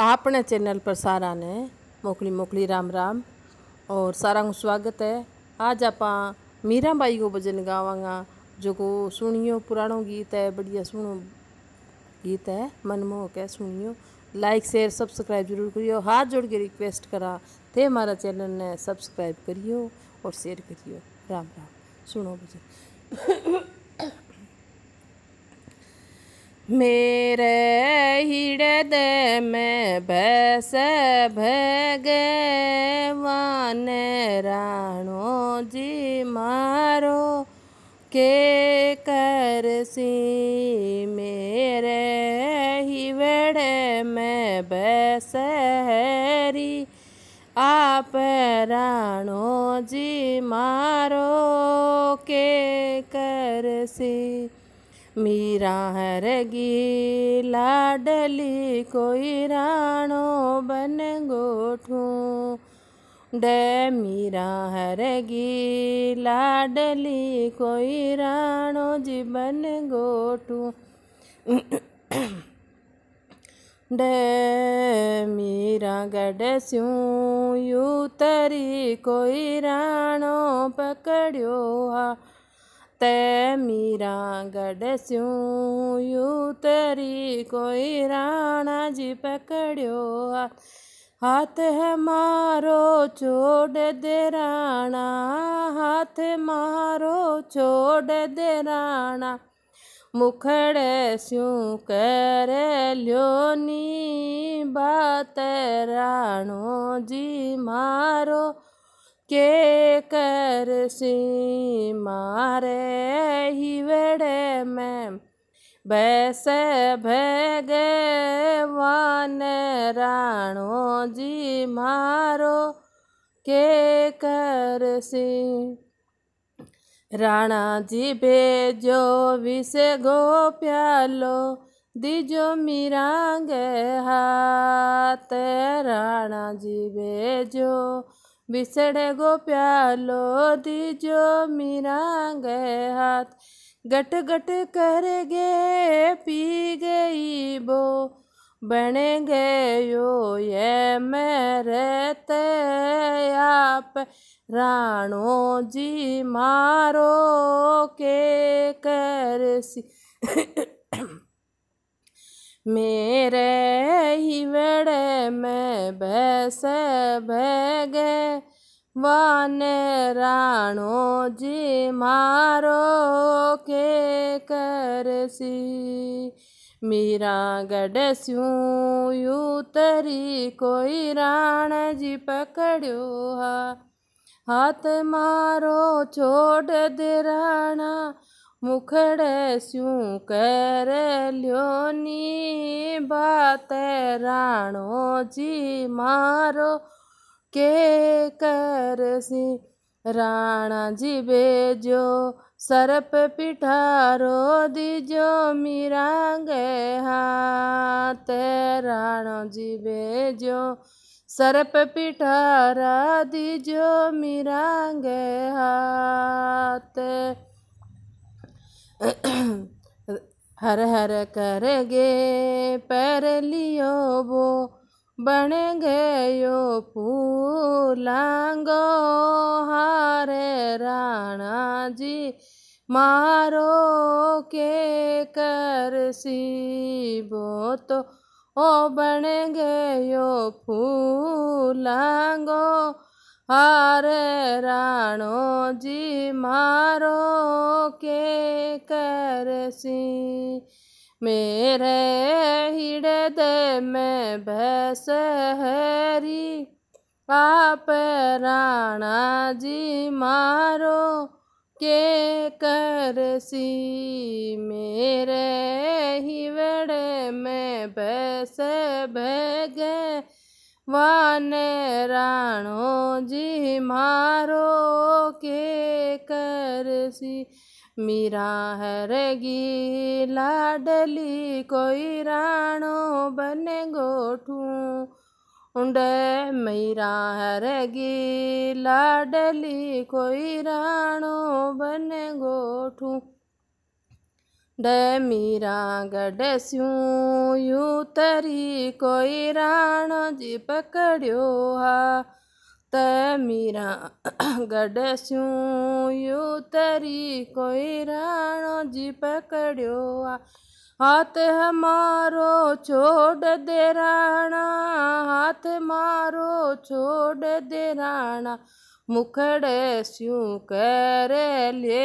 channel पर सारा ने मोकली मोकली राम राम और सारा को स्वागत है आज आप बाई को भजन गावगा जो को सुनियो पुराणो गीत है बढ़िया सुनो गीत है मनमोहक है सुनियो लाइक शेयर सब्सक्राइब जरूर करियो हाथ जोड़ के रिक्वेस्ट करा थे हमारा चैनल ने सब्सक्राइब करियो और शेयर करियो राम राम सुनो भजन मेरे हिड़द में बस भगवान राणो जी मारो के कर सी मेरे हिवड़े में बस हरी आप राणो जी मारो के कर सी मीरा हर गी लाडली कोई राणो बन गोठू डे मीरा हर गी लाडली कोई राणो जी बन गोठू डे मीरा गड स्यूं यू तरी कोई राणो पकड़ियो हा ते मीरा गढ़ स्यूं यू तेरी कोई राणा जी पकड़ो हाथ है मारो छोड़ दे राणा हाथ मारो छोड़ दे राणा मुखड़े स्यूं कर ल्योनी बात राणो जी मारो के कर सी मारे वैसे भैगे वन राणो जी मारो के कर करसी राणा जी भेजो विष गो प्यालो दीजो मीरांगे हाथ राणा जी भेजो विसड़े गो प्यालो दीजो मीरांगे हाथ गट गट कर गे पी गई बो बनेंगे यो ये मेरे ते आप राणो जी मारो के कर सी मेरे ही बड़े में भैस गए वाने राणों जी मारो के करसी मीरा गड़ स्यूं यू कोई राण जी पकड़ियो हा हाथ मारो छोड़ दे राणा मुखड स्यूं कर लियो नी बाते राणो जी मारो के कर सी राणा जी बेजो सर्प पिठारो दीजो मीरांगे हाथ राणो जी बेजो सर्प पिठारा दीजो गे हाथ हर हर कर गे पैर लियो वो बन गयो फूलांगो हारे राणा जी मारो के सी बो तो ओ बन गयो फूलांगो हारे राणो जी मारो के कर सी मेरे हृदय में हरी आप राणा जी मारो के कर सी मेरे ही बड़े में भैस भग वान राणो जी मारो के कर सी मीरा हरगी लाडली कोई राणो बने गोठू उंड मीरा हर गी लाडली कोई राणो बने गोठू ड मीरा गड स्यू यू तरी कोई राणो जी पकड़ियो हा मीरा गॾु सियूं तरी कोई राणो जी पकड़ियो आहे हाथ मारो छोड़ दे राणा हाथ मारो छोड़ दे राणा मुखड़ सियूं करे ले